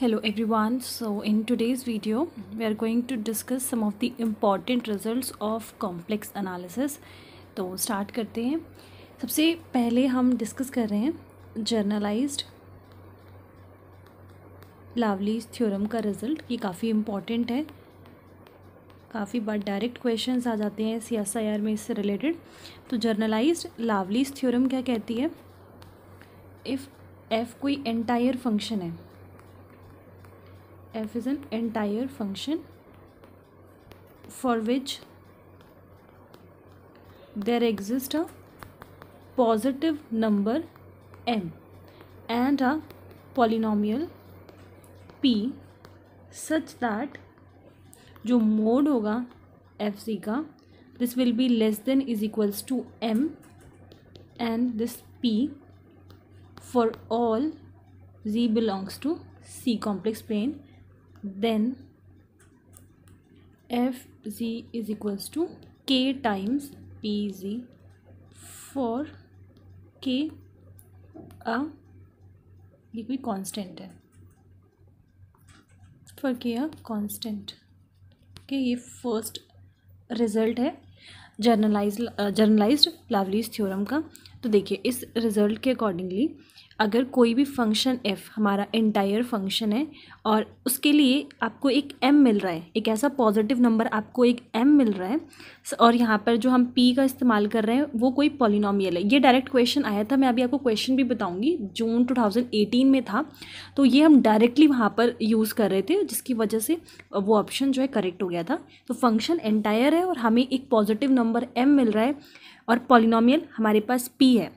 hello everyone so in today's video we are going to discuss some of the important results of complex analysis तो start करते हैं सबसे पहले हम discuss कर रहे हैं generalized लावलीज थ्योरम का रिज़ल्ट ये काफ़ी इम्पॉर्टेंट है काफ़ी बार डायरेक्ट क्वेश्चंस आ जाते हैं सी एस आई आर में इससे रिलेटेड तो जर्नलाइज्ड लावलीज थ्योरम क्या कहती है इफ़ एफ कोई एंटायर फंक्शन है f is an entire function for which there exists a positive number m and a polynomial p such that जो mod होगा एफ सी का this will be less than is equals to M and this P for all z belongs to C complex plane then z is equals to k times z for k a ये कोई constant है for के आ constant के ये first result है generalize generalized Liouville's theorem का तो देखिए इस रिज़ल्ट के अकॉर्डिंगली अगर कोई भी फंक्शन एफ़ हमारा इंटायर फंक्शन है और उसके लिए आपको एक एम मिल रहा है एक ऐसा पॉजिटिव नंबर आपको एक एम मिल रहा है और यहाँ पर जो हम पी का इस्तेमाल कर रहे हैं वो कोई पॉलिनॉमियल है ये डायरेक्ट क्वेश्चन आया था मैं अभी आपको क्वेश्चन भी बताऊँगी जून 2018 में था तो ये हम डायरेक्टली वहाँ पर यूज़ कर रहे थे जिसकी वजह से वो ऑप्शन जो है करेक्ट हो गया था तो फंक्शन एंटायर है और हमें एक पॉजिटिव नंबर एम मिल रहा है और पॉलिनोमियल हमारे पास p है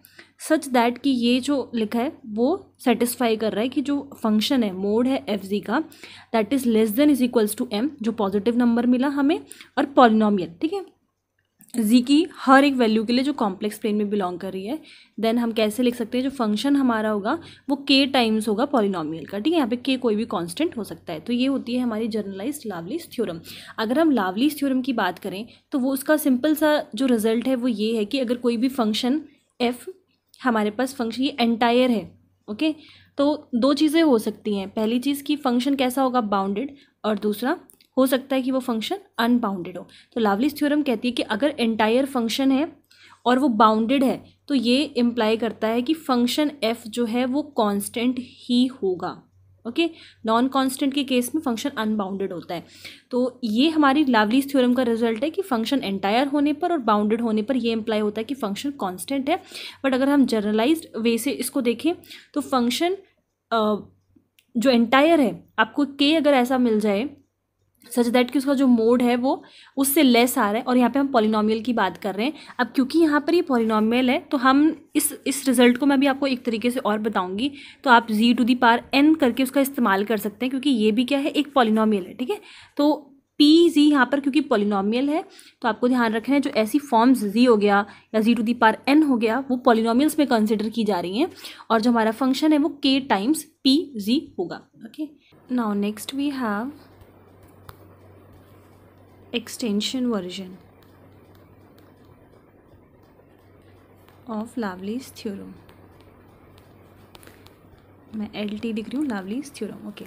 सच दैट कि ये जो लिखा है वो सेटिस्फाई कर रहा है कि जो फंक्शन है मोड है एफ जी का that is less than is equals to M जो पॉजिटिव नंबर मिला हमें और पॉलिनोमियल ठीक है जी की हर एक वैल्यू के लिए जो कॉम्प्लेक्स प्लेन में बिलोंग कर रही है देन हम कैसे लिख सकते हैं जो फंक्शन हमारा होगा वो के टाइम्स होगा पॉलिनॉमियल का ठीक है यहाँ पे के कोई भी कांस्टेंट हो सकता है तो ये होती है हमारी जर्नलाइज लावलीस थ्योरम अगर हम लावलीस थ्योरम की बात करें तो वो उसका सिंपल सा जो रिजल्ट है वो ये है कि अगर कोई भी फंक्शन एफ हमारे पास फंक्शन ये एंटायर है ओके तो दो चीज़ें हो सकती हैं पहली चीज़ कि फंक्शन कैसा होगा बाउंडेड और दूसरा हो सकता है कि वो फंक्शन अनबाउंडेड हो तो लावलीस थ्योरम कहती है कि अगर एंटायर फंक्शन है और वो बाउंडेड है तो ये इम्प्लाई करता है कि फंक्शन एफ जो है वो कांस्टेंट ही होगा ओके नॉन कांस्टेंट के केस में फंक्शन अनबाउंडेड होता है तो ये हमारी लावलीस थ्योरम का रिजल्ट है कि फंक्शन एंटायर होने पर और बाउंडेड होने पर ये इम्प्लाई होता है कि फंक्शन कांस्टेंट है बट अगर हम जर्नलाइज वे से इसको देखें तो फंक्शन जो एंटायर है आपको के अगर ऐसा मिल जाए सच दैट कि उसका जो मोड है वो उससे लेस आ रहा है और यहाँ पे हम पॉलिनॉमियल की बात कर रहे हैं अब क्योंकि यहाँ पर ये यह पॉलिनॉमियल है तो हम इस इस रिजल्ट को मैं भी आपको एक तरीके से और बताऊंगी तो आप जी टू दी पार एन करके उसका इस्तेमाल कर सकते हैं क्योंकि ये भी क्या है एक पॉलिनॉमियल है ठीक है तो पी जी यहाँ पर क्योंकि पॉलिनॉमियल है तो आपको ध्यान रखना है जो ऐसी फॉर्म्स जी हो गया या जी टू दी पार एन हो गया वो पॉलिनॉमियल्स में कंसिडर की जा रही हैं और जो हमारा फंक्शन है वो के टाइम्स पी जी होगा okay now next we have extension version of Lovely's theorem मैं एल टी लिख रही हूँ लावलीज थ्योरम ओके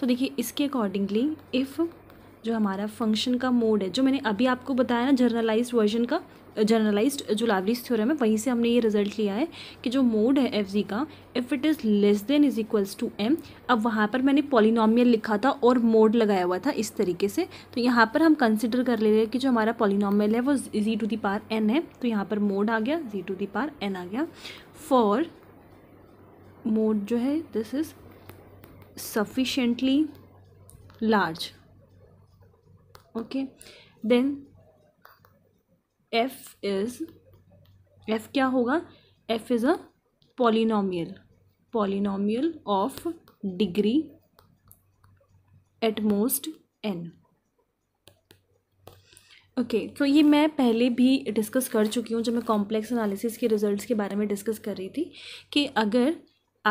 तो देखिए इसके अकॉर्डिंगली इफ़ जो हमारा फंक्शन का मोड है जो मैंने अभी आपको बताया ना जर्नलाइज वर्जन का जो लावरीज थ्योरम है वहीं से हमने ये रिजल्ट लिया है कि जो मोड है एफ का if it is less than is equals to M अब वहाँ पर मैंने पॉलिनॉमियल लिखा था और मोड लगाया हुआ था इस तरीके से तो यहाँ पर हम कंसिडर कर ले रहे हैं कि जो हमारा पॉलिनॉमियल है वो जी टू दी पार एन है तो यहाँ पर मोड आ गया जी टू दी पार एन आ गया फॉर मोड जो है this is sufficiently large okay then F is F क्या होगा F is a polynomial polynomial of degree at most N okay तो ये मैं पहले भी डिस्कस कर चुकी हूँ जब मैं कॉम्प्लेक्स एनालिसिस के रिजल्ट्स के बारे में डिस्कस कर रही थी कि अगर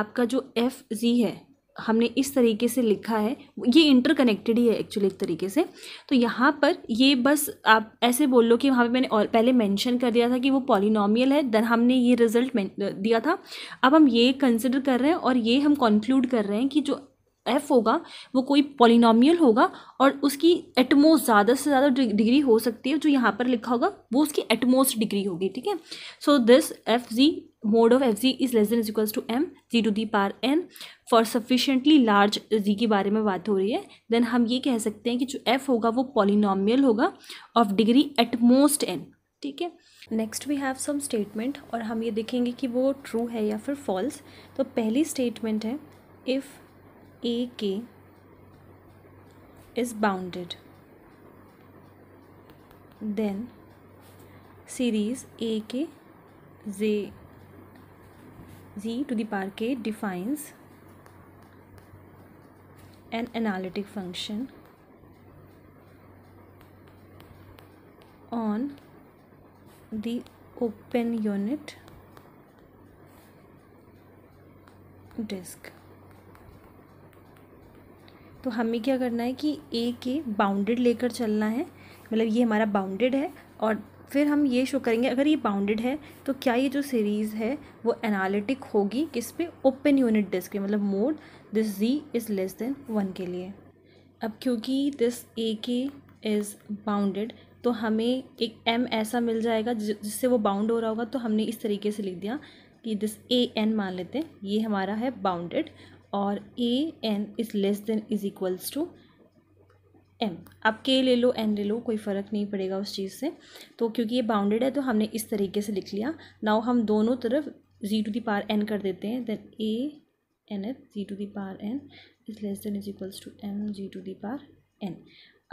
आपका जो एफ जी है हमने इस तरीके से लिखा है ये इंटरकनेक्टेड ही है एक्चुअली एक तरीके से तो यहाँ पर ये बस आप ऐसे बोल लो कि वहाँ पे मैंने और पहले मेंशन कर दिया था कि वो पॉलिनोमियल है दर हमने ये रिजल्ट दिया था अब हम ये कंसिडर कर रहे हैं और ये हम कंक्लूड कर रहे हैं कि जो एफ होगा वो कोई पॉलिनॉमियल होगा और उसकी एटमोस ज़्यादा से ज़्यादा डिग्री हो सकती है जो यहाँ पर लिखा होगा वो उसकी एटमोस डिग्री होगी ठीक है so this F G mod of F G is less than is equals to M G to the power N for sufficiently large G के बारे में बात हो रही है देन हम ये कह सकते हैं कि जो एफ होगा वो पॉलिनॉमियल होगा ऑफ डिग्री एटमोस्ट एन ठीक है next we have some statement और हम ये देखेंगे कि वो ट्रू है या फिर फॉल्स तो पहली स्टेटमेंट है if AK is bounded then series AK Z Z to the power K defines an analytic function on the open unit disk तो हमें क्या करना है कि ए के बाउंडेड लेकर चलना है मतलब ये हमारा बाउंडेड है और फिर हम ये शो करेंगे अगर ये बाउंडेड है तो क्या ये जो सीरीज़ है वो एनालिटिक होगी किस पे ओपन यूनिट डिस्क पे मतलब mod this G is less than one के लिए अब क्योंकि दिस ए के इज़ बाउंडेड तो हमें एक एम ऐसा मिल जाएगा जिससे वो बाउंड हो रहा होगा तो हमने इस तरीके से लिख दिया कि दिस ए एन मान लेते हैं ये हमारा है बाउंडेड और A N is less than is equals to M आप के ले लो एन ले लो कोई फ़र्क नहीं पड़ेगा उस चीज़ से तो क्योंकि ये बाउंडेड है तो हमने इस तरीके से लिख लिया नाउ हम दोनों तरफ जी टू दी पार एन कर देते हैं then A nth G to the power N is less than is equals to M G to the power N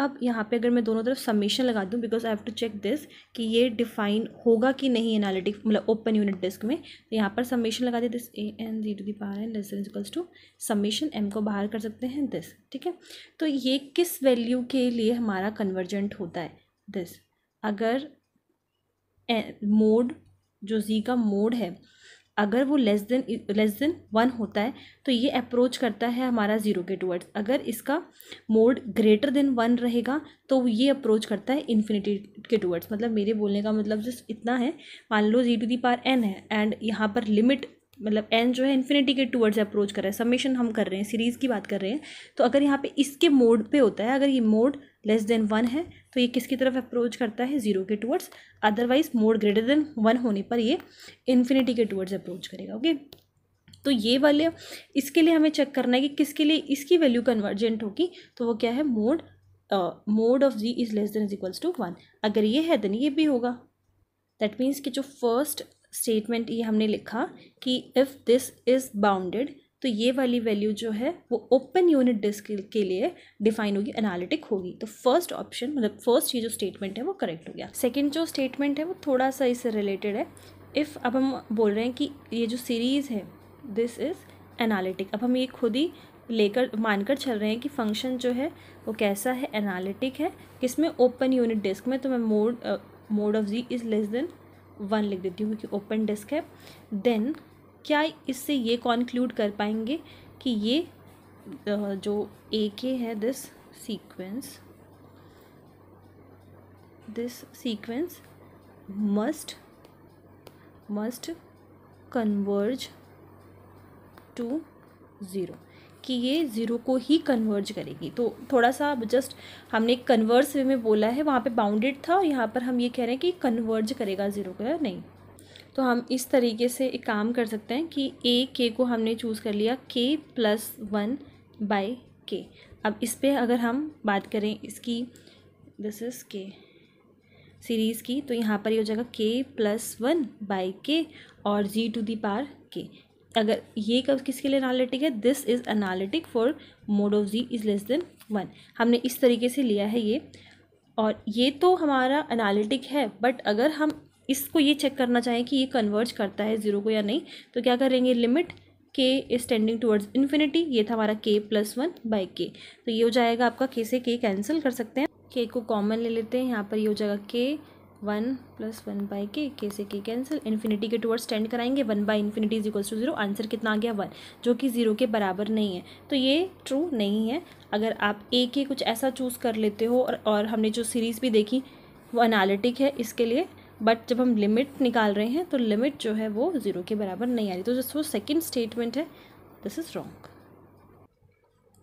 अब यहाँ पे अगर मैं दोनों तरफ समीशन लगा दूँ because I have to check this कि ये डिफाइन होगा कि नहीं एनालिटिक मतलब ओपन यूनिट डिस्क में तो यहाँ पर समीशन लगा दिया this A N G to the power N less equals to summation M को बाहर कर सकते हैं दिस ठीक है तो ये किस वैल्यू के लिए हमारा कन्वर्जेंट होता है दिस अगर मोड जो जी का मोड है अगर वो less than less than one होता है तो ये अप्रोच करता है हमारा ज़ीरो के टूवर्ड्स अगर इसका मोड ग्रेटर देन वन रहेगा तो ये अप्रोच करता है इन्फिनिटी के टूवर्ड्स मतलब मेरे बोलने का मतलब जस्ट इतना है मान लो G to the power N है एंड यहाँ पर लिमिट मतलब एन जो है इन्फिनिटी के टूवर्ड्स अप्रोच कर रहा है समेशन हम कर रहे हैं सीरीज़ की बात कर रहे हैं तो अगर यहाँ पे इसके मोड पे होता है अगर ये मोड लेस देन वन है तो ये किसकी तरफ अप्रोच करता है जीरो के towards otherwise mod greater than one होने पर ये इन्फिनिटी के टूवर्ड्स अप्रोच करेगा ओके तो ये वाले इसके लिए हमें चेक करना है कि किसके लिए इसकी वैल्यू कन्वर्जेंट होगी तो वो क्या है mod mod of G is less than is equals to one अगर ये है देन ये भी होगा दैट मीन्स कि जो फर्स्ट स्टेटमेंट ये हमने लिखा कि इफ़ दिस इज़ बाउंडेड तो ये वाली वैल्यू जो है वो ओपन यूनिट डिस्क के लिए डिफाइन होगी एनालिटिक होगी तो फर्स्ट ऑप्शन मतलब फर्स्ट ये जो स्टेटमेंट है वो करेक्ट हो गया सेकेंड जो स्टेटमेंट है वो थोड़ा सा इससे रिलेटेड है इफ़ अब हम बोल रहे हैं कि ये जो सीरीज़ है दिस इज़ एनालिटिक अब हम ये खुद ही लेकर मानकर चल रहे हैं कि फंक्शन जो है वो कैसा है एनालिटिक है किसमें ओपन यूनिट डिस्क में तो मैं mod mod of G is less than one लिख देती हूँ क्योंकि ओपन डिस्क है देन क्या इससे ये कॉन्क्लूड कर पाएंगे कि ये जो ए के है this sequence this sequence must must converge to zero कि ये ज़ीरो को ही कन्वर्ज करेगी तो थोड़ा सा जस्ट हमने कन्वर्स वे में बोला है वहाँ पे बाउंडेड था और यहाँ पर हम ये कह रहे हैं कि कन्वर्ज करेगा ज़ीरो का नहीं तो हम इस तरीके से एक काम कर सकते हैं कि ए के को हमने चूज़ कर लिया के प्लस वन बाई के अब इस पर अगर हम बात करें इसकी दिस इज़ के सीरीज़ की तो यहाँ पर ये यह हो जाएगा के प्लस वन बाई के और जी टू दी पार के अगर ये कब किसके लिए एनालिटिक है this is analytic for mod of G is less than one हमने इस तरीके से लिया है ये और ये तो हमारा एनालिटिक है बट अगर हम इसको ये चेक करना चाहें कि ये कन्वर्ज करता है ज़ीरो को या नहीं तो क्या करेंगे लिमिट के इज टेंडिंग टूवर्ड्स इन्फिनिटी ये था हमारा के प्लस वन बाई के तो ये हो जाएगा आपका के से के कैंसिल कर सकते हैं के को कॉमन ले लेते हैं यहाँ पर ये हो जाएगा के one plus one by K के से के कैंसिल इन्फिनिटी के टूवर्ड्स टेंड कराएंगे one by infinity is equals to zero answer कितना आ गया वन जो कि जीरो के बराबर नहीं है तो ये ट्रू नहीं है अगर आप ए के कुछ ऐसा चूज़ कर लेते हो और, और हमने जो सीरीज़ भी देखी वो अनालिटिक है इसके लिए बट जब हम लिमिट निकाल रहे हैं तो लिमिट जो है वो ज़ीरो के बराबर नहीं आ रही तो जो सेकेंड स्टेटमेंट है दिस इज़ रॉन्ग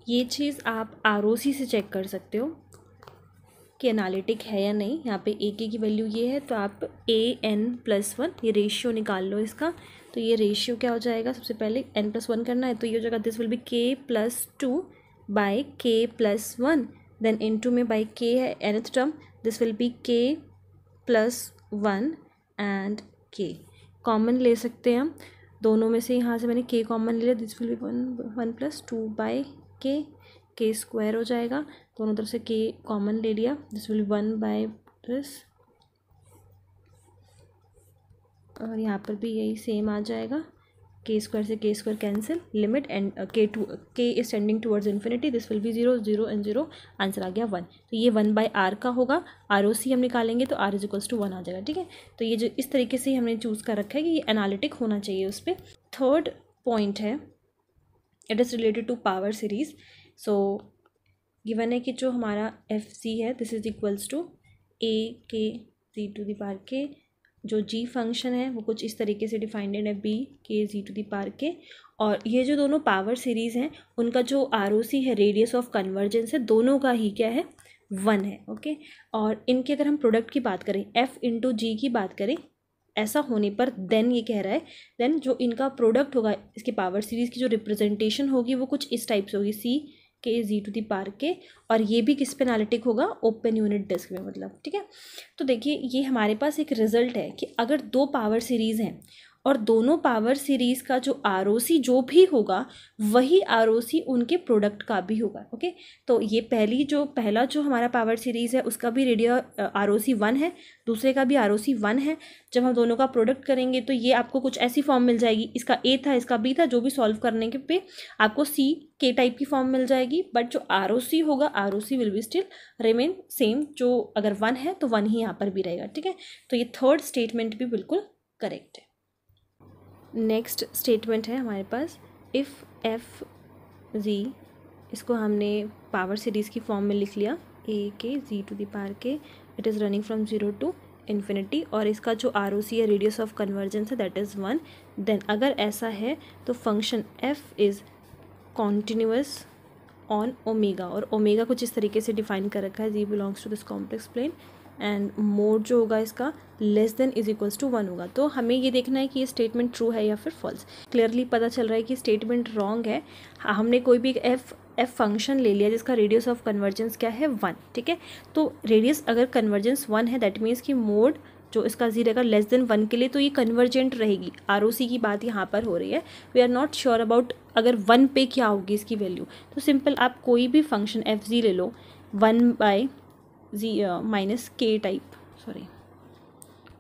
ये चीज़ आप आर से चेक कर सकते हो कि एनालिटिक है या नहीं यहाँ पे ए के की वैल्यू ये है तो आप ए एन प्लस वन ये रेशियो निकाल लो इसका तो ये रेशियो क्या हो जाएगा सबसे पहले एन प्लस वन करना है तो ये हो जाएगा this will be K plus two by K plus one then into में बाई के है nth term this will be K plus one and K common ले सकते हैं हम दोनों में से यहाँ से मैंने के कॉमन ले लिया this will be one one plus two by K K square हो जाएगा दोनों तो तरफ से के कॉमन ले लिया this will one by this और यहाँ पर भी यही सेम आ जाएगा के स्क्वायर से k square cancel limit and k to k is tending towards infinity this will be zero zero and zero answer आ गया वन तो ये वन बाय आर का होगा आर ओ सी हम निकालेंगे तो R is equals to one आ जाएगा ठीक है तो ये जो इस तरीके से हमने चूज़ कर रखा है कि ये एनालिटिक होना चाहिए उस पर थर्ड पॉइंट है it is related to power series so given है कि जो हमारा एफ सी है this is equals to a k z to the power के जो जी फंक्शन है वो कुछ इस तरीके से डिफाइंडेड है बी के जी टू दी पार के और ये जो दोनों पावर सीरीज़ हैं उनका जो आर ओ सी है रेडियस ऑफ कन्वर्जेंस है दोनों का ही क्या है वन है ओके और इनके अगर हम प्रोडक्ट की बात करें एफ इंटू जी की बात करें ऐसा होने पर देन ये कह रहा है देन जो इनका प्रोडक्ट होगा इसके पावर सीरीज़ की जो रिप्रेजेंटेशन होगी वो कुछ इस टाइप से होगी सी के जी टू दी पार के और ये भी किस पे एनालिटिक होगा ओपन यूनिट डिस्क में मतलब ठीक है तो देखिए ये हमारे पास एक रिजल्ट है कि अगर दो पावर सीरीज़ हैं और दोनों पावर सीरीज़ का जो आर जो भी होगा वही आर उनके प्रोडक्ट का भी होगा ओके तो ये पहली जो पहला जो हमारा पावर सीरीज़ है उसका भी रेडियो आर ओ वन है दूसरे का भी आर ओ वन है जब हम दोनों का प्रोडक्ट करेंगे तो ये आपको कुछ ऐसी फॉर्म मिल जाएगी इसका ए था इसका बी था जो भी सॉल्व करने के पे आपको सी के टाइप की फॉर्म मिल जाएगी बट जो आर होगा R will be still remain same जो अगर वन है तो वन ही यहाँ पर भी रहेगा ठीक है तो ये थर्ड स्टेटमेंट भी बिल्कुल करेक्ट है नेक्स्ट स्टेटमेंट है हमारे पास इफ़ एफ जी इसको हमने पावर सीरीज़ की फॉर्म में लिख लिया ए k z to the power k it is running from zero to infinity और इसका जो आर ओ सी है रेडियस ऑफ कन्वर्जेंस है दैट इज़ वन देन अगर ऐसा है तो function f is continuous on omega और ओमेगा कुछ इस तरीके से डिफाइन कर रखा है z belongs to this complex plane and mod जो होगा इसका less than is equals to one होगा तो हमें ये देखना है कि ये स्टेटमेंट ट्रू है या फिर फॉल्स क्लियरली पता चल रहा है कि स्टेटमेंट रॉन्ग है हमने कोई भी एफ एफ फंक्शन ले लिया जिसका रेडियस ऑफ कन्वर्जेंस क्या है वन ठीक है तो रेडियस अगर कन्वर्जेंस वन है दैट मीन्स कि मोड जो इसका जीरो अगर लेस देन वन के लिए तो ये कन्वर्जेंट रहेगी आर की बात यहाँ पर हो रही है we are not sure about अगर वन पे क्या होगी इसकी वैल्यू तो सिंपल आप कोई भी फंक्शन एफ जी ले लो वन बाई जी माइनस के type sorry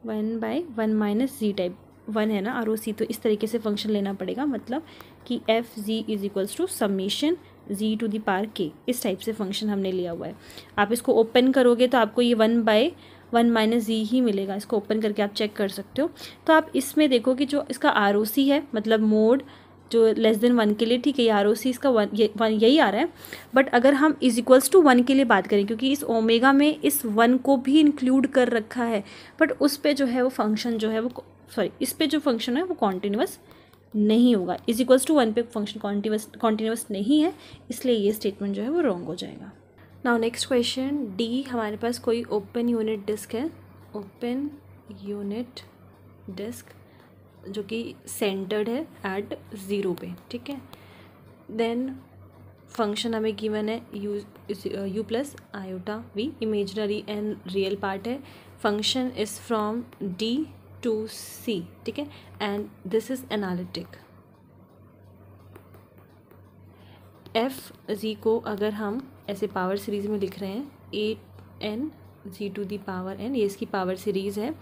one by one minus z type one है ना आर ओ सी तो इस तरीके से फंक्शन लेना पड़ेगा मतलब कि f z is equals to summation z to the power k इस टाइप से फंक्शन हमने लिया हुआ है आप इसको ओपन करोगे तो आपको ये one by one minus z ही मिलेगा इसको ओपन करके आप चेक कर सकते हो तो आप इसमें देखो कि जो इसका आर ओ सी है मतलब मोड जो लेस देन वन के लिए ठीक है ये आर ओ सी इसका वन ये वन यही आ रहा है बट अगर हम इज इक्वल्स टू वन के लिए बात करें क्योंकि इस ओमेगा में इस वन को भी इंक्लूड कर रखा है बट उस पर जो है वो फंक्शन जो है वो सॉरी इस पर जो फंक्शन है वो कॉन्टीन्यूस नहीं होगा इज इक्वल्स टू वन पे फंक्शन कॉन्टीन्यूस कॉन्टीन्यूस नहीं है इसलिए ये स्टेटमेंट जो है वो रॉन्ग हो जाएगा नाउ नेक्स्ट क्वेश्चन डी हमारे पास कोई ओपन यूनिट डिस्क है ओपन यूनिट डिस्क जो कि सेंटर्ड है एट ज़ीरो पे ठीक है देन फंक्शन हमें गिवन है u u plus iota v imaginary and real part है function is from D to C ठीक है and this is analytic f z को अगर हम ऐसे पावर सीरीज में लिख रहे हैं a N G to the power n ये इसकी पावर सीरीज़ है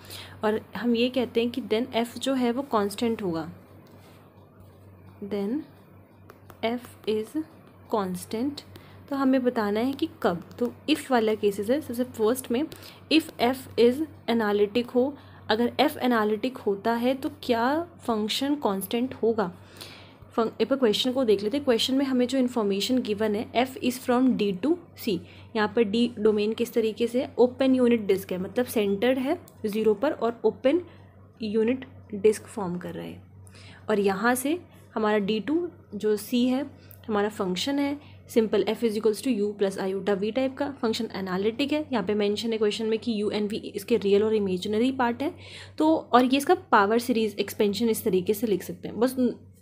और हम ये कहते हैं कि देन एफ़ जो है वो कांस्टेंट होगा देन एफ़ इज़ कांस्टेंट तो हमें बताना है कि कब तो इफ़ वाला केसेस है सबसे फर्स्ट में इफ़ एफ़ इज़ एनालिटिक हो अगर एफ़ एनालिटिक होता है तो क्या फंक्शन कांस्टेंट होगा एक बार क्वेश्चन को देख लेते हैं क्वेश्चन में हमें जो इन्फॉर्मेशन गिवन है f is from D to C यहाँ पर डी डोमेन किस तरीके से ओपन यूनिट डिस्क है मतलब सेंटर्ड है ज़ीरो पर और ओपन यूनिट डिस्क फॉर्म कर रहा है और यहाँ से हमारा डी टू जो सी है हमारा फंक्शन है simple f is equals to u plus iota v type का फंक्शन एनालिटिक है यहाँ पे मेंशन है क्वेश्चन में कि यू एंड वी इसके रियल और इमेजनरी पार्ट है तो और ये इसका पावर सीरीज एक्सपेंशन इस तरीके से लिख सकते हैं बस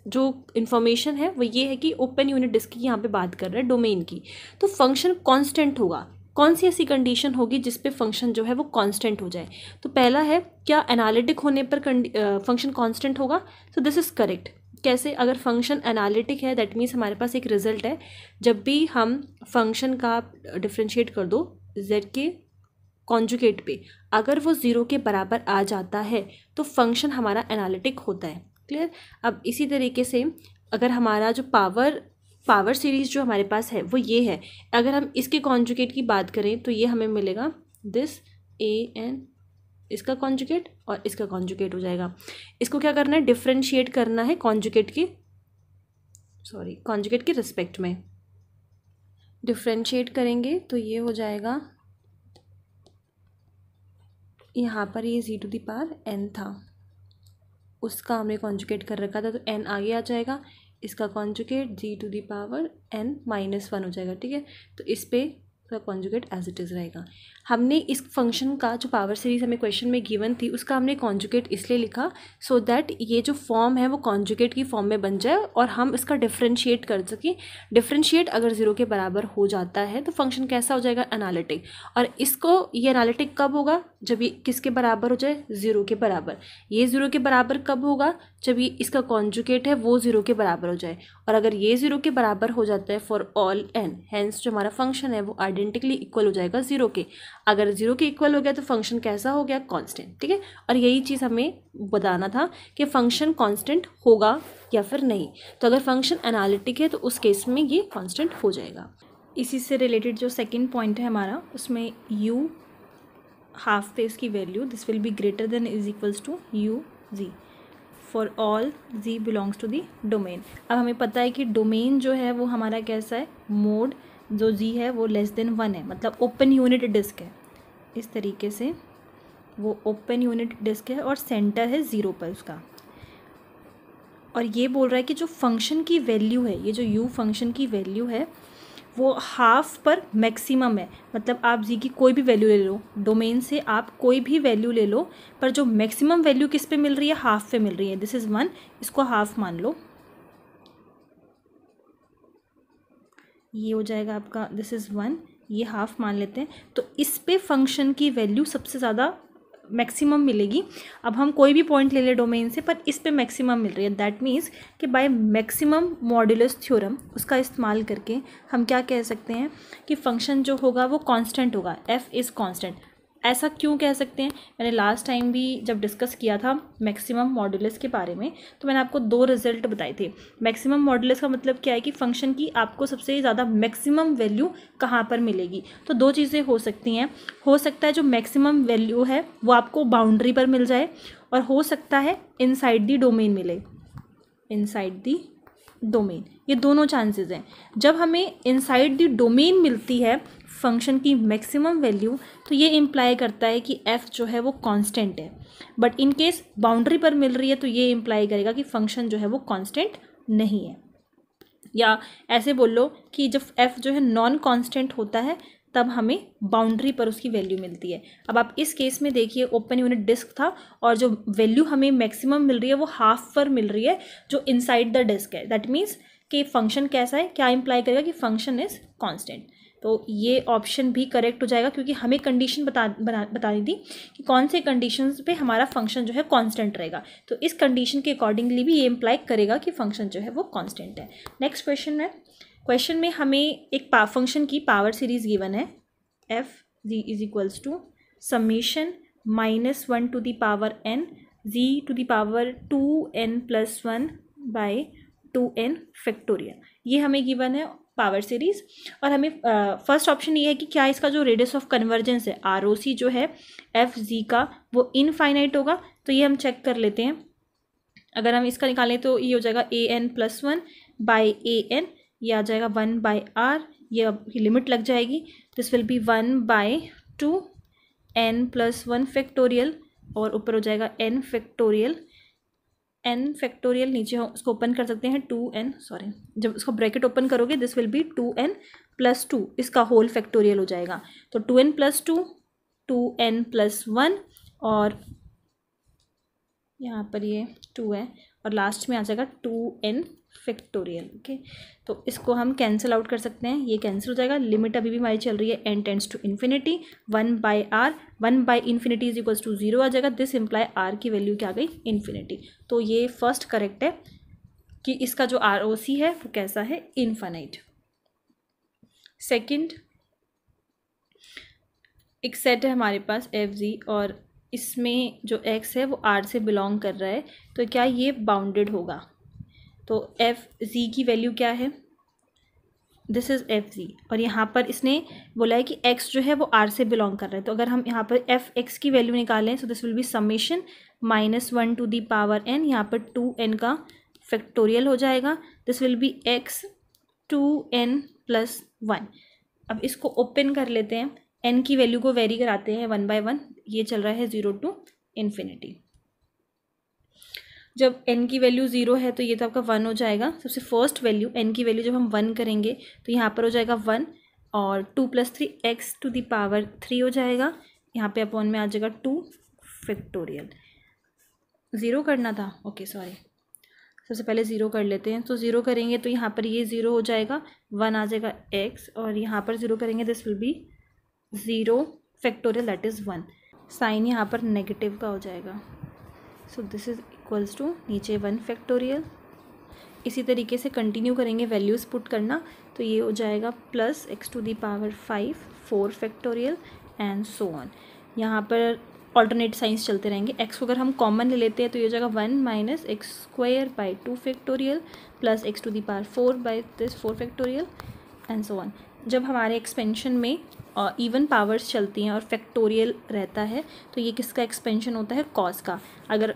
जो इन्फॉर्मेशन है वो ये है कि ओपन यूनिट डिस्क की यहाँ पे बात कर रहे हैं डोमेन की तो फंक्शन कांस्टेंट होगा कौन सी ऐसी कंडीशन होगी जिस पे फंक्शन जो है वो कांस्टेंट हो जाए तो पहला है क्या एनालिटिक होने पर फंक्शन कांस्टेंट होगा सो दिस इज़ करेक्ट कैसे अगर फंक्शन एनालिटिक है दैट मीन्स हमारे पास एक रिजल्ट है जब भी हम फंक्शन का डिफ्रेंशिएट कर दो जेड के कॉन्जुकेट पे अगर वो ज़ीरो के बराबर आ जाता है तो फंक्शन हमारा एनालिटिक होता है क्लियर अब इसी तरीके से अगर हमारा जो पावर पावर सीरीज़ जो हमारे पास है वो ये है अगर हम इसके कॉन्जुकेट की बात करें तो ये हमें मिलेगा दिस ए एन इसका कॉन्जुकेट और इसका कॉन्जुकेट हो जाएगा इसको क्या करना है डिफ्रेंशिएट करना है कॉन्जुकेट के सॉरी कॉन्जुकेट के रिस्पेक्ट में डिफ्रेंशिएट करेंगे तो ये हो जाएगा यहाँ पर ये जी टू दी पार एन था उसका हमने कॉन्जुकेट कर रखा था तो एन आगे आ जाएगा इसका conjugate z to the power n minus one हो जाएगा ठीक है तो इस पर कॉन्जुकेट एज इट इज़ रहेगा हमने इस फंक्शन का जो पावर सीरीज हमें क्वेश्चन में गिवन थी उसका हमने कॉन्जुगेट इसलिए लिखा सो so दैट ये जो फॉर्म है वो कॉन्जुगेट की फॉर्म में बन जाए और हम इसका डिफ्रेंशिएट कर सकें डिफ्रेंशिएट अगर ज़ीरो के बराबर हो जाता है तो फंक्शन कैसा हो जाएगा एनालिटिक और इसको ये एनालिटिक कब होगा जब ये किसके बराबर हो जाए ज़ीरो के बराबर ये ज़ीरो के बराबर कब होगा जब ये इसका कॉन्जुगेट है वो ज़ीरो के बराबर हो जाए और अगर ये ज़ीरो के बराबर हो जाता है फॉर ऑल एन हैंस जो हमारा फंक्शन है वो आइडेंटिकली इक्वल हो जाएगा ज़ीरो के अगर जीरो के इक्वल हो गया तो फंक्शन कैसा हो गया कांस्टेंट ठीक है और यही चीज़ हमें बताना था कि फंक्शन कांस्टेंट होगा या फिर नहीं तो अगर फंक्शन एनालिटिक है तो उस केस में ये कांस्टेंट हो जाएगा इसी से रिलेटेड जो सेकेंड पॉइंट है हमारा उसमें यू हाफ पे इसकी value this will be greater than is equals to u z for all z belongs to the domain अब हमें पता है कि डोमेन जो है वो हमारा कैसा है मोड जो जी है वो लेस देन वन है मतलब ओपन यूनिट डिस्क है इस तरीके से वो ओपन यूनिट डिस्क है और सेंटर है ज़ीरो पर उसका और ये बोल रहा है कि जो फंक्शन की वैल्यू है ये जो यू फंक्शन की वैल्यू है वो हाफ पर मैक्सिमम है मतलब आप जी की कोई भी वैल्यू ले लो डोमेन से आप कोई भी वैल्यू ले लो पर जो मैक्सिमम वैल्यू किस पे मिल रही है हाफ पे मिल रही है दिस इज़ वन इसको हाफ मान लो ये हो जाएगा आपका दिस इज़ वन ये हाफ मान लेते हैं तो इस पे फंक्शन की वैल्यू सबसे ज़्यादा मैक्सिमम मिलेगी अब हम कोई भी पॉइंट ले ले डोमेन से पर इस पे मैक्सिमम मिल रही है दैट मीन्स कि बाय मैक्सिमम मॉड्यूलस थ्योरम उसका इस्तेमाल करके हम क्या कह सकते हैं कि फंक्शन जो होगा वो कांस्टेंट होगा एफ इज़ कांस्टेंट ऐसा क्यों कह सकते हैं मैंने लास्ट टाइम भी जब डिस्कस किया था मैक्सिमम मॉड्यूल्स के बारे में तो मैंने आपको दो रिजल्ट बताए थे मैक्सिमम मॉडुलस का मतलब क्या है कि फंक्शन की आपको सबसे ज़्यादा मैक्सिमम वैल्यू कहाँ पर मिलेगी तो दो चीज़ें हो सकती हैं हो सकता है जो मैक्सिमम वैल्यू है वो आपको बाउंड्री पर मिल जाए और हो सकता है इनसाइड दी डोमेन मिले इनसाइड दी डोमेन ये दोनों चांसेस हैं जब हमें इनसाइड द डोमेन मिलती है फंक्शन की मैक्सिमम वैल्यू तो ये इम्प्लाई करता है कि एफ़ जो है वो कांस्टेंट है बट इन केस बाउंड्री पर मिल रही है तो ये इम्प्लाई करेगा कि फंक्शन जो है वो कांस्टेंट नहीं है या ऐसे बोल लो कि जब एफ़ जो है नॉन कांस्टेंट होता है तब हमें बाउंड्री पर उसकी वैल्यू मिलती है अब आप इस केस में देखिए ओपन यूनिट डिस्क था और जो वैल्यू हमें मैक्सिमम मिल रही है वो हाफ पर मिल रही है जो इनसाइड द डिस्क है दैट मीन्स कि फंक्शन कैसा है क्या इम्प्लाई करेगा कि फंक्शन इज़ कॉन्स्टेंट तो ये ऑप्शन भी करेक्ट हो जाएगा क्योंकि हमें कंडीशन बता बना बतानी थी कि कौन से कंडीशन पे हमारा फंक्शन जो है कांस्टेंट रहेगा तो इस कंडीशन के अकॉर्डिंगली भी ये इम्प्लाई करेगा कि फंक्शन जो है वो कांस्टेंट है नेक्स्ट क्वेश्चन है क्वेश्चन में हमें एक पा फंक्शन की पावर सीरीज गिवन है F z is equals to summation minus one to power n ji to the power two n plus one by two n factorial ये हमें गिवन है पावर सीरीज और हमें फर्स्ट ऑप्शन ये है कि क्या इसका जो रेडियस ऑफ कन्वर्जेंस है आर जो है एफ जी का वो इनफाइनाइट होगा तो ये हम चेक कर लेते हैं अगर हम इसका निकालें तो ये हो जाएगा a N plus one by a n ये आ जाएगा वन बाय आर ये अब लिमिट लग जाएगी this will be one by two n plus one factorial और ऊपर हो जाएगा एन फैक्टोरियल एन फैक्टोरियल नीचे हो उसको ओपन कर सकते हैं टू एन सॉरी जब उसको ब्रैकेट ओपन करोगे this will be two n plus two इसका होल फैक्टोरियल हो जाएगा तो two n plus two two n plus one और यहाँ पर ये टू है और लास्ट में आ जाएगा टू एन फैक्टोरियल ओके तो इसको हम कैंसिल आउट कर सकते हैं ये कैंसिल हो जाएगा लिमिट अभी भी हमारी चल रही है n tends to infinity one by R one by infinity is equals to zero आ जाएगा दिस इम्प्लाई आर की वैल्यू क्या आ गई इन्फिनिटी तो ये फर्स्ट करेक्ट है कि इसका जो आर ओ सी है वो कैसा है इन्फानाइट सेकेंड एक सेट है हमारे पास एफ जी और इसमें जो एक्स है वो आर से बिलोंग कर रहा है तो क्या ये बाउंडेड होगा तो एफ जी की वैल्यू क्या है दिस इज़ एफ जी और यहाँ पर इसने बोला है कि एक्स जो है वो आर से बिलोंग कर रहा है तो अगर हम यहाँ पर एफ एक्स की वैल्यू निकालें so this will be summation minus one to the power n यहाँ पर टू एन का फैक्टोरियल हो जाएगा this will be x two n plus one अब इसको ओपन कर लेते हैं एन की वैल्यू को वेरी कराते हैं वन बाय वन ये चल रहा है ज़ीरो टू इन्फिनिटी जब एन की वैल्यू ज़ीरो है तो ये तो आपका वन हो जाएगा सबसे फर्स्ट वैल्यू एन की वैल्यू जब हम वन करेंगे तो यहाँ पर हो जाएगा वन और two plus three x to the power three हो जाएगा यहाँ पे अपॉन में आ जाएगा टू फैक्टोरियल ज़ीरो करना था ओके सॉरी सबसे पहले ज़ीरो कर लेते हैं तो ज़ीरो करेंगे तो यहाँ पर ये ज़ीरो हो जाएगा वन आ जाएगा एक्स और यहाँ पर ज़ीरो करेंगे this will be zero factorial that is one sign यहाँ पर नेगेटिव का हो जाएगा so this is equals to नीचे वन फैक्टोरियल इसी तरीके से कंटिन्यू करेंगे वैल्यूज़ पुट करना तो ये हो जाएगा plus x to the power five four factorial and so on यहाँ पर ऑल्टरनेट साइंस चलते रहेंगे एक्स को अगर हम कॉमन ले लेते हैं तो ये हो जाएगा one minus x square by two factorial plus x to the power four by this four factorial and so on जब हमारे एक्सपेंशन में इवन पावर्स चलती हैं और फैक्टोरियल रहता है तो ये किसका एक्सपेंशन होता है कॉस का अगर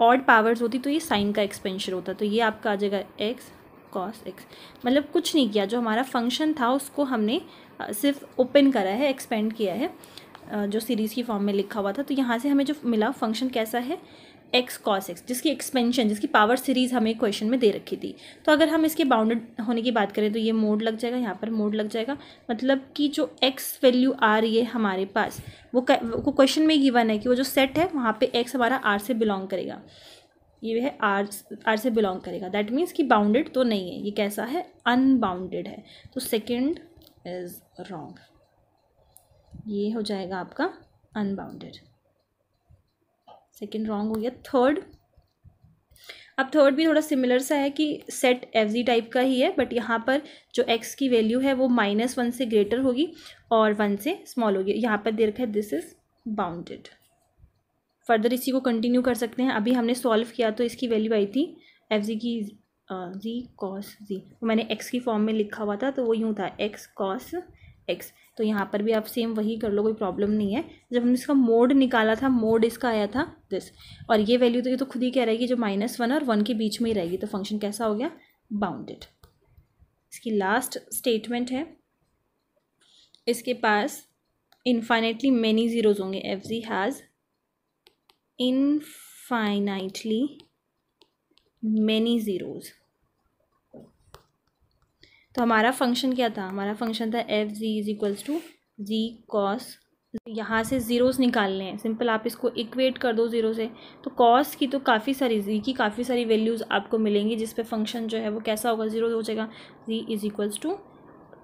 ऑड पावर्स होती तो ये साइन का एक्सपेंशन होता तो ये आपका आ जाएगा एक्स कॉस एक्स मतलब कुछ नहीं किया जो हमारा फंक्शन था उसको हमने सिर्फ ओपन करा है एक्सपेंड किया है जो सीरीज़ की फॉर्म में लिखा हुआ था तो यहाँ से हमें जो मिला फंक्शन कैसा है एक्स कॉस एक्स जिसकी एक्सपेंशन जिसकी पावर सीरीज़ हमें क्वेश्चन में दे रखी थी तो अगर हम इसके बाउंडेड होने की बात करें तो ये मोड लग जाएगा यहाँ पर मोड लग जाएगा मतलब कि जो एक्स वैल्यू आ रही है हमारे पास वो वो क्वेश्चन में गिवन है कि वो जो सेट है वहाँ पर एक्स हमारा आर से बिलोंग करेगा ये है आर आर से बिलोंग करेगा दैट मीन्स कि बाउंडेड तो नहीं है ये कैसा है अनबाउंडेड है तो सेकेंड इज़ रॉन्ग ये हो जाएगा आपका अनबाउंडेड सेकेंड रॉन्ग हो गया थर्ड अब थर्ड भी थोड़ा सिमिलर सा है कि सेट एफ जी टाइप का ही है बट यहाँ पर जो एक्स की वैल्यू है वो माइनस वन से ग्रेटर होगी और वन से स्मॉल होगी यहाँ पर देख है दिस इज़ बाउंडेड फर्दर इसी को कंटिन्यू कर सकते हैं अभी हमने सॉल्व किया तो इसकी वैल्यू आई थी एफ जी की जी कॉस जी मैंने एक्स की फॉर्म में लिखा हुआ था तो वो यूँ था एक्स कॉस एक्स तो यहाँ पर भी आप सेम वही कर लो कोई प्रॉब्लम नहीं है जब हमने इसका मोड निकाला था मोड इसका आया था दिस और ये वैल्यू तो ये तो खुद ही कह रहा है कि जो माइनस वन और वन के बीच में ही रहेगी तो फंक्शन कैसा हो गया बाउंडेड इसकी लास्ट स्टेटमेंट है इसके पास इन्फाइनेटली मैनी ज़ीरोज़ होंगे f z has infinitely many zeros तो हमारा फंक्शन क्या था हमारा फंक्शन था f z is equals to z cos यहाँ से ज़ीरोस निकालने हैं सिंपल आप इसको इक्वेट कर दो ज़ीरो से तो कॉस की तो काफ़ी सारी जी की काफ़ी सारी वैल्यूज़ आपको मिलेंगी जिस पे फंक्शन जो है वो कैसा होगा ज़ीरो हो जाएगा z is equals to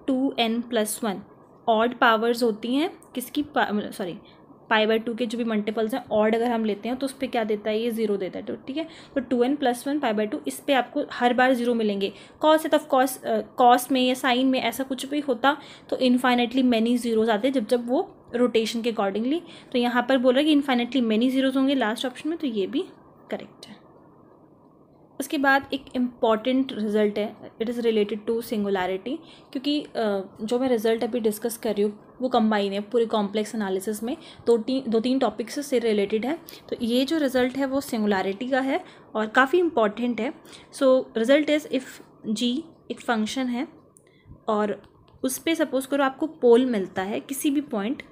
two n plus one odd powers होती हैं किसकी सॉरी पाई बाय टू के जो भी मल्टीपल्स हैं ऑड अगर हम लेते हैं तो उस पर क्या देता है ये जीरो देता है तो ठीक है तो two n plus one pi by two इस पर आपको हर बार जीरो मिलेंगे cos at of cos cos में या साइन में ऐसा कुछ भी होता तो इन्फाइनेटली मैनी जीरोज आते जब जब वो रोटेशन के अकॉर्डिंगली तो यहाँ पर बोल रहा है कि इन्फाइनेटली मैनी जीरोज होंगे लास्ट ऑप्शन में तो ये भी करेक्ट है उसके बाद एक इम्पॉर्टेंट रिजल्ट है it is related to singularity क्योंकि जो मैं रिज़ल्ट अभी डिस्कस कर रही हूँ वो कंबाइन है पूरे कॉम्प्लेक्स एनालिसिस में दो तीन दो तीन टॉपिक्स से रिलेटेड है तो ये जो रिज़ल्ट है वो सिंगुलरिटी का है और काफ़ी इम्पॉर्टेंट है so result is if z एक फंक्शन है और उस पर सपोज़ करो आपको पोल मिलता है किसी भी पॉइंट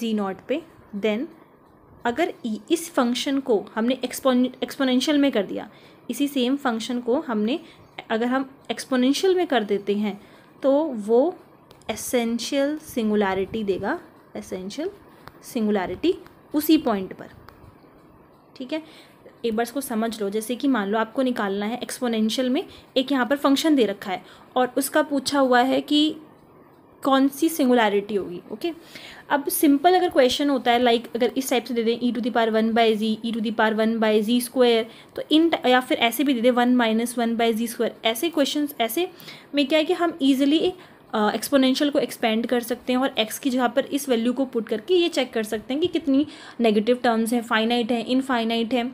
जी नॉट पे देन अगर इस फंक्शन को हमने एक्सपोनेंशियल में कर दिया इसी सेम फंक्शन को हमने अगर हम एक्सपोनेंशियल में कर देते हैं तो वो एसेंशियल सिंगुलैरिटी देगा एसेंशियल सिंगुलैरिटी उसी पॉइंट पर ठीक है एक बार इसको समझ लो जैसे कि मान लो आपको निकालना है एक्सपोनेंशियल में एक यहाँ पर फंक्शन दे रखा है और उसका पूछा हुआ है कि कौन सी सिंगुलैरिटी होगी ओके अब सिंपल अगर क्वेश्चन होता है लाइक अगर इस टाइप से दे दें e to the power one by z e to the power one by z square तो इन या फिर ऐसे भी दे दें one minus one by z square ऐसे क्वेश्चन ऐसे में क्या है कि हम ईजिली एक्सपोनेंशियल को एक्सपेंड कर सकते हैं और एक्स की जगह पर इस वैल्यू को पुट करके ये चेक कर सकते हैं कि कितनी नेगेटिव टर्म्स हैं फाइनाइट हैं इनफाइनाइट हैं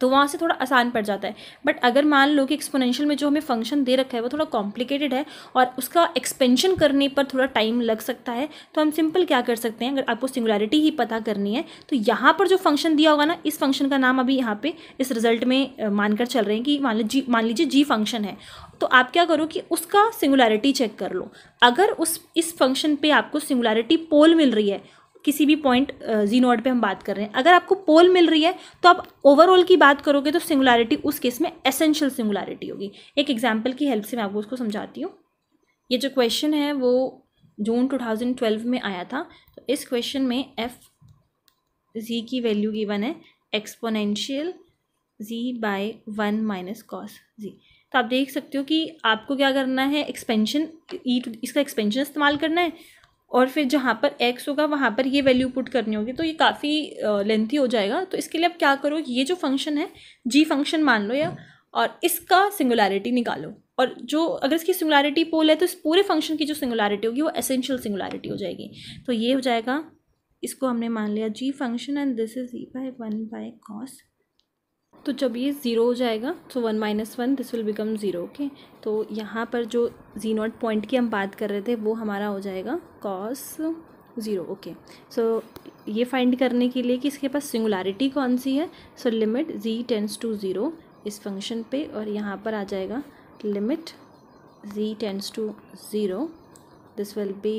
तो वहाँ से थोड़ा आसान पड़ जाता है बट अगर मान लो कि एक्सपोनेंशियल में जो हमें फंक्शन दे रखा है वो थोड़ा कॉम्प्लिकेटेड है और उसका एक्सपेंशन करने पर थोड़ा टाइम लग सकता है तो हम सिंपल क्या कर सकते हैं अगर आपको सिंगुलरिटी ही पता करनी है तो यहाँ पर जो फंक्शन दिया होगा ना इस फंक्शन का नाम अभी यहाँ पर इस रिजल्ट में मानकर चल रहे हैं कि मान लीजिए मान लीजिए जी फंक्शन है तो आप क्या करो कि उसका सिंगुलैरिटी चेक कर लो अगर उस इस फंक्शन पर आपको सिंगुलैरिटी पोल मिल रही है किसी भी पॉइंट जी नोड पर हम बात कर रहे हैं अगर आपको पोल मिल रही है तो आप ओवरऑल की बात करोगे तो सिंगुलरिटी उस केस में एसेंशियल सिंगुलरिटी होगी एक एग्जाम्पल की हेल्प से मैं आपको उसको समझाती हूँ ये जो क्वेश्चन है वो जून 2012 में आया था तो इस क्वेश्चन में एफ जी की वैल्यू गिवन है exponential z by one minus cos z तो आप देख सकते हो कि आपको क्या करना है एक्सपेंशन ई e इसका एक्सपेंशन इस्तेमाल करना है और फिर जहाँ पर एक्स होगा वहाँ पर ये वैल्यू पुट करनी होगी तो ये काफ़ी लेंथी हो जाएगा तो इसके लिए आप क्या करो ये जो फंक्शन है जी फंक्शन मान लो या और इसका सिंगुलैरिटी निकालो और जो अगर इसकी सिंगुलैरिटी पोल है तो इस पूरे फंक्शन की जो सिंगुलैरिटी होगी वो एसेंशियल सिंगुलैरिटी हो जाएगी तो ये हो जाएगा इसको हमने मान लिया z function and this is e by one by cos तो जब ये ज़ीरो हो जाएगा सो तो one minus one this will become zero okay तो यहाँ पर जो जी नॉट पॉइंट की हम बात कर रहे थे वो हमारा हो जाएगा कॉस ज़ीरो ओके सो ये फाइंड करने के लिए कि इसके पास सिंगुलरिटी कौन सी है so limit z tends to zero इस फंक्शन पे और यहाँ पर आ जाएगा limit z tends to zero this will be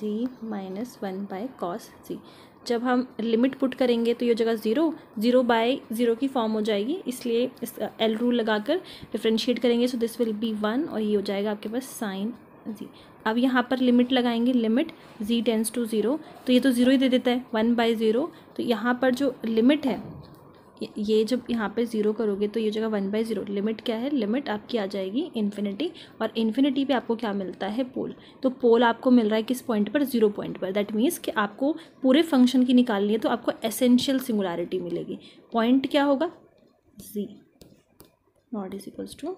z minus one by cos z जब हम लिमिट पुट करेंगे तो ये जगह ज़ीरो ज़ीरो बाय ज़ीरो की फॉर्म हो जाएगी इसलिए इस एल uh, रूल लगाकर डिफ्रेंशिएट करेंगे so this will be one और ये हो जाएगा आपके पास साइन जी अब यहाँ पर लिमिट लगाएंगे limit z tends to zero तो ये तो ज़ीरो ही दे देता है वन बाय ज़ीरो तो यहाँ पर जो लिमिट है ये जब यहाँ पे ज़ीरो करोगे तो ये जगह वन बाई ज़ीरो लिमिट क्या है लिमिट आपकी आ जाएगी इन्फिनिटी और इन्फिनिटी पे आपको क्या मिलता है पोल तो पोल आपको मिल रहा है किस पॉइंट पर ज़ीरो पॉइंट पर दैट मीन्स कि आपको पूरे फंक्शन की निकालनी है तो आपको एसेंशियल सिंगुलरिटी मिलेगी पॉइंट क्या होगा z naught is equals to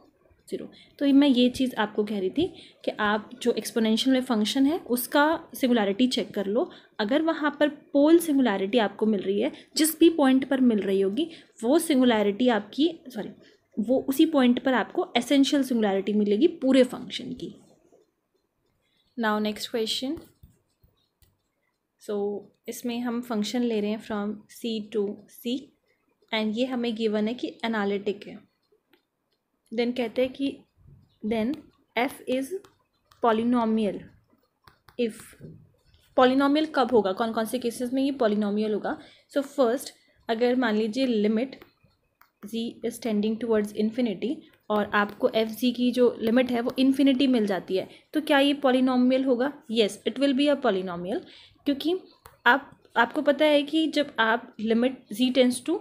zero तो मैं ये चीज़ आपको कह रही थी कि आप जो एक्सपोनेंशियल में फंक्शन है उसका सिंगुलैरिटी चेक कर लो अगर वहाँ पर पोल सिंगुलैरिटी आपको मिल रही है जिस भी पॉइंट पर मिल रही होगी वो सिंगुलैरिटी आपकी सॉरी वो उसी पॉइंट पर आपको एसेंशियल सिंगुलैरिटी मिलेगी पूरे फंक्शन की नाउ नेक्स्ट क्वेश्चन सो इसमें हम फंक्शन ले रहे हैं from C to C and ये हमें गिवन है कि एनालिटिक है देन कहते हैं कि then F is polynomial if polynomial कब होगा कौन कौन से केसेस में ये पॉलिनोमियल होगा सो so फर्स्ट अगर मान लीजिए limit z is tending towards infinity और आपको एफ जी की जो लिमिट है वो इन्फिनिटी मिल जाती है तो क्या ये पॉलिनोमियल होगा yes it will be a polynomial क्योंकि आप आपको पता है कि जब आप limit z tends to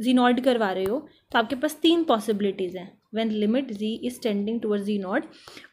z naught करवा रहे हो तो आपके पास तीन पॉसिबिलिटीज़ हैं when limit z is tending toward z naught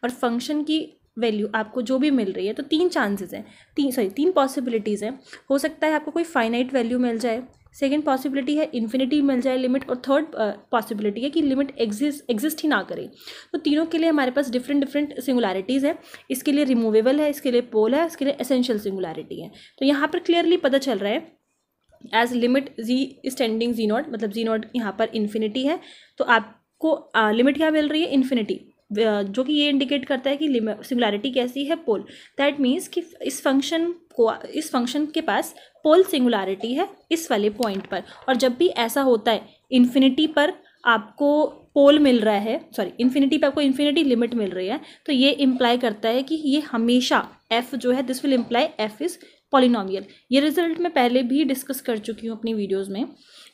और फंक्शन की वैल्यू आपको जो भी मिल रही है तो तीन चांसेस हैं तीन सॉरी तीन पॉसिबिलिटीज़ हैं हो सकता है आपको कोई फाइनाइट वैल्यू मिल जाए सेकेंड पॉसिबिलिटी है इन्फिनिटी मिल जाए लिमिट और थर्ड पॉसिबिलिटी है कि लिमिट एग्जिस्ट एग्जिस्ट ही ना करे तो तीनों के लिए हमारे पास डिफरेंट डिफरेंट सिंगुलैरिटीज़ है इसके लिए रिमूवेबल है इसके लिए पोल है इसके लिए एसेंशियल सिंगुलैरिटी है तो यहाँ पर क्लियरली पता चल रहा है as limit z tending z naught मतलब जी नॉट यहाँ पर इन्फिनिटी है तो आप को लिमिट क्या मिल रही है इन्फिनिटी जो कि ये इंडिकेट करता है कि सिंगुलैरिटी कैसी है पोल दैट मीन्स कि इस फंक्शन को इस फंक्शन के पास पोल सिंगुलैरिटी है इस वाले पॉइंट पर और जब भी ऐसा होता है इन्फिनिटी पर आपको पोल मिल रहा है सॉरी इन्फिनिटी पे आपको इन्फिनिटी लिमिट मिल रही है तो ये इम्प्लाई करता है कि ये हमेशा एफ जो है this will imply f is polynomial ये रिजल्ट मैं पहले भी डिस्कस कर चुकी हूँ अपनी वीडियोज़ में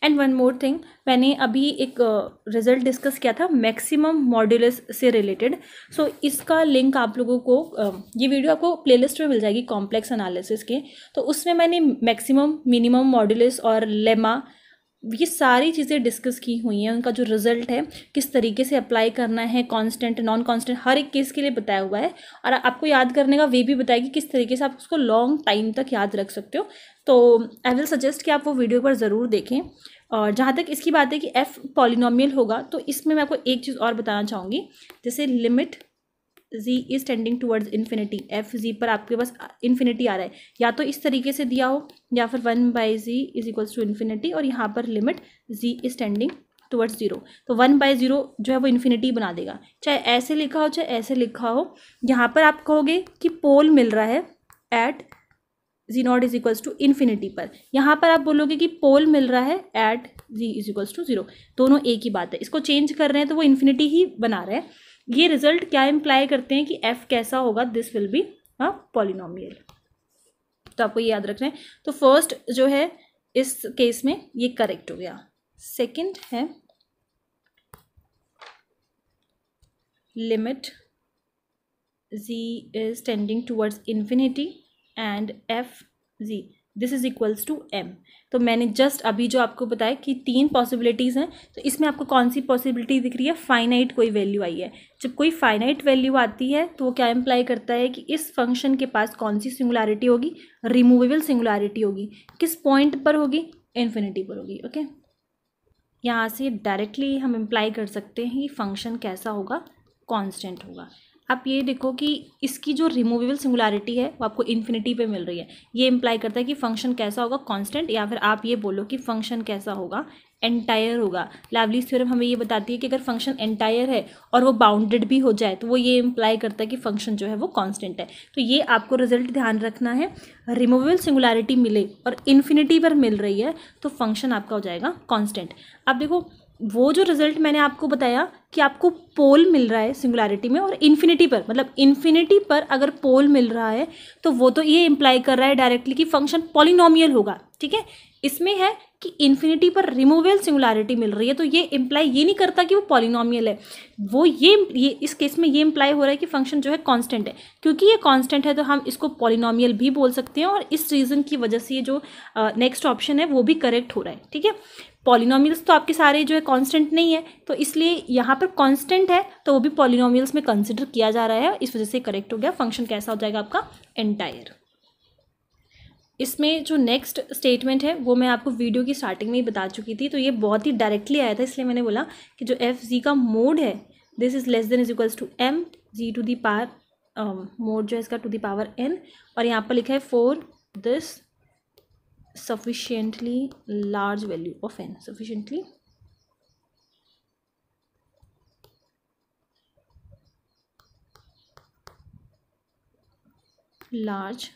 एंड वन मोर थिंग मैंने अभी एक रिजल्ट डिस्कस किया था मैक्सिमम मॉड्यूलस से रिलेटेड सो so, इसका लिंक आप लोगों को ये वीडियो आपको प्लेलिस्ट में मिल जाएगी कॉम्प्लेक्स एनालिसिस के तो उसमें मैंने मैक्सिमम मिनिमम मॉड्यूलस और लेमा ये सारी चीज़ें डिस्कस की हुई हैं उनका जो रिज़ल्ट है किस तरीके से अप्लाई करना है कांस्टेंट नॉन कांस्टेंट हर एक केस के लिए बताया हुआ है और आपको याद करने का वे भी बताया कि किस तरीके से आप उसको लॉन्ग टाइम तक याद रख सकते हो तो आई विल सजेस्ट कि आप वो वीडियो पर ज़रूर देखें और जहाँ तक इसकी बात है कि एफ़ पॉलिनॉमियल होगा तो इसमें मैं आपको एक चीज़ और बताना चाहूँगी जैसे limit z is tending towards infinity f z पर आपके पास इन्फिनिटी आ रहा है या तो इस तरीके से दिया हो या फिर one by z is equals to infinity और यहाँ पर limit z is tending towards zero तो वन बाय ज़ीरो जो है वो इन्फिनिटी बना देगा चाहे ऐसे लिखा हो चाहे ऐसे लिखा हो यहाँ पर आप कहोगे कि पोल मिल रहा है at z naught is equals to infinity पर यहाँ पर आप बोलोगे कि पोल मिल रहा है at z is equals to zero दोनों एक ही बात है इसको चेंज कर रहे हैं तो वो इन्फिनिटी ही बना रहे हैं ये रिजल्ट क्या इम्प्लाई करते हैं कि एफ कैसा होगा this will be a polynomial तो आपको ये याद रखना है तो फर्स्ट जो है इस केस में ये करेक्ट हो गया सेकंड है limit z is tending towards infinity and f z this is equals to m तो मैंने जस्ट अभी जो आपको बताया कि तीन पॉसिबिलिटीज़ हैं तो इसमें आपको कौन सी पॉसिबिलिटी दिख रही है फाइनाइट कोई वैल्यू आई है जब कोई फाइनाइट वैल्यू आती है तो वो क्या इम्प्लाई करता है कि इस फंक्शन के पास कौन सी सिंगुलैरिटी होगी रिमूवेबल सिंगुलैरिटी होगी किस पॉइंट पर होगी इन्फिनिटी पर होगी ओके यहाँ से डायरेक्टली हम इम्प्लाई कर सकते हैं कि फंक्शन कैसा होगा कॉन्स्टेंट होगा आप ये देखो कि इसकी जो रिमूवेबल सिंगुलरिटी है वो आपको इन्फिनिटी पे मिल रही है ये इम्प्लाई करता है कि फंक्शन कैसा होगा कांस्टेंट या फिर आप ये बोलो कि फंक्शन कैसा होगा एंटायर होगा लावलीस थ्योरम हमें ये बताती है कि अगर फंक्शन एंटायर है और वो बाउंडेड भी हो जाए तो वो ये इम्प्लाई करता है कि फंक्शन जो है वो कांस्टेंट है तो ये आपको रिजल्ट ध्यान रखना है रिमूवेबल सिंगुलरिटी मिले और इन्फिनिटी पर मिल रही है तो फंक्शन आपका हो जाएगा कॉन्स्टेंट आप देखो वो जो रिजल्ट मैंने आपको बताया कि आपको पोल मिल रहा है सिंगुलैरिटी में और इन्फिनिटी पर मतलब इन्फिनिटी पर अगर पोल मिल रहा है तो वो तो ये इम्प्लाई कर रहा है डायरेक्टली कि फंक्शन पॉलिनोमियल होगा ठीक है इसमें है कि इन्फिनिटी पर रिमूवेबल सिंगुलैरिटी मिल रही है तो ये इम्प्लाई ये नहीं करता कि वो पॉलिनोमियल है वो ये ये इस केस में ये इम्प्लाई हो रहा है कि फंक्शन जो है कांस्टेंट है क्योंकि ये कांस्टेंट है तो हम इसको पॉलिनोमियल भी बोल सकते हैं और इस रीज़न की वजह से ये जो नेक्स्ट uh, ऑप्शन है वो भी करेक्ट हो रहा है ठीक है पॉलिनोमियल्स तो आपके सारे जो है कांस्टेंट नहीं है तो इसलिए यहाँ पर कांस्टेंट है तो वो भी पॉलिनोमियल्स में कंसिडर किया जा रहा है इस वजह से करेक्ट हो गया फंक्शन कैसा हो जाएगा आपका एंटायर इसमें जो नेक्स्ट स्टेटमेंट है वो मैं आपको वीडियो की स्टार्टिंग में ही बता चुकी थी तो ये बहुत ही डायरेक्टली आया था इसलिए मैंने बोला कि जो एफ जी का मोड है this is less than is equals to M G to the power mod जो है इसका टू दी पावर एन और यहाँ पर लिखा है for this sufficiently large value of n sufficiently large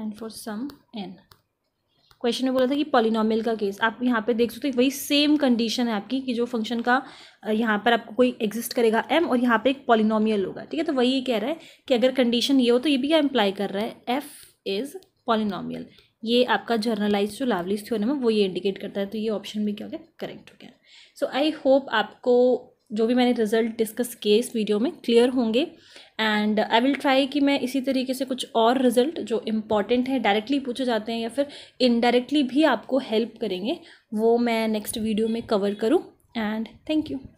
and for some n question में बोला था कि पॉलिनॉमियल का केस आप यहाँ पे देख सकते हो वही सेम कंडीशन है आपकी कि जो फंक्शन का यहाँ पर आपको कोई एग्जिस्ट करेगा एम और यहाँ पे एक पॉलिनॉमियल होगा ठीक है तो वही कह रहा है कि अगर कंडीशन ये हो तो ये भी क्या इम्प्लाई कर रहा है एफ इज़ पॉलिनॉमियल ये आपका जर्नलाइज जो लावलीस थी है वो ये इंडिकेट करता है तो ये ऑप्शन भी क्या हो गया करेक्ट हो गया सो आई होप आपको जो भी मैंने रिजल्ट डिस्कस किए इस वीडियो में क्लियर होंगे एंड आई विल ट्राई कि मैं इसी तरीके से कुछ और रिजल्ट जो इम्पॉर्टेंट है डायरेक्टली पूछे जाते हैं या फिर इनडायरेक्टली भी आपको हेल्प करेंगे वो मैं नेक्स्ट वीडियो में कवर करूँ एंड थैंक यू